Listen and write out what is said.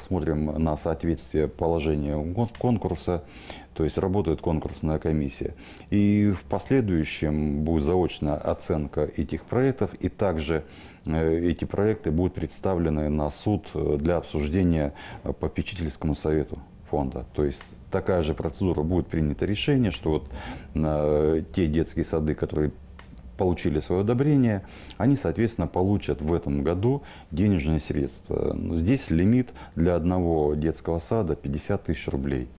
смотрим на соответствие положения конкурса, то есть работает конкурсная комиссия. И в последующем будет заочная оценка этих проектов, и также э, эти проекты будут представлены на суд для обсуждения попечительскому совету фонда. То есть такая же процедура будет принято решение, что вот э, те детские сады, которые получили свое одобрение, они, соответственно, получат в этом году денежные средства. Здесь лимит для одного детского сада 50 тысяч рублей.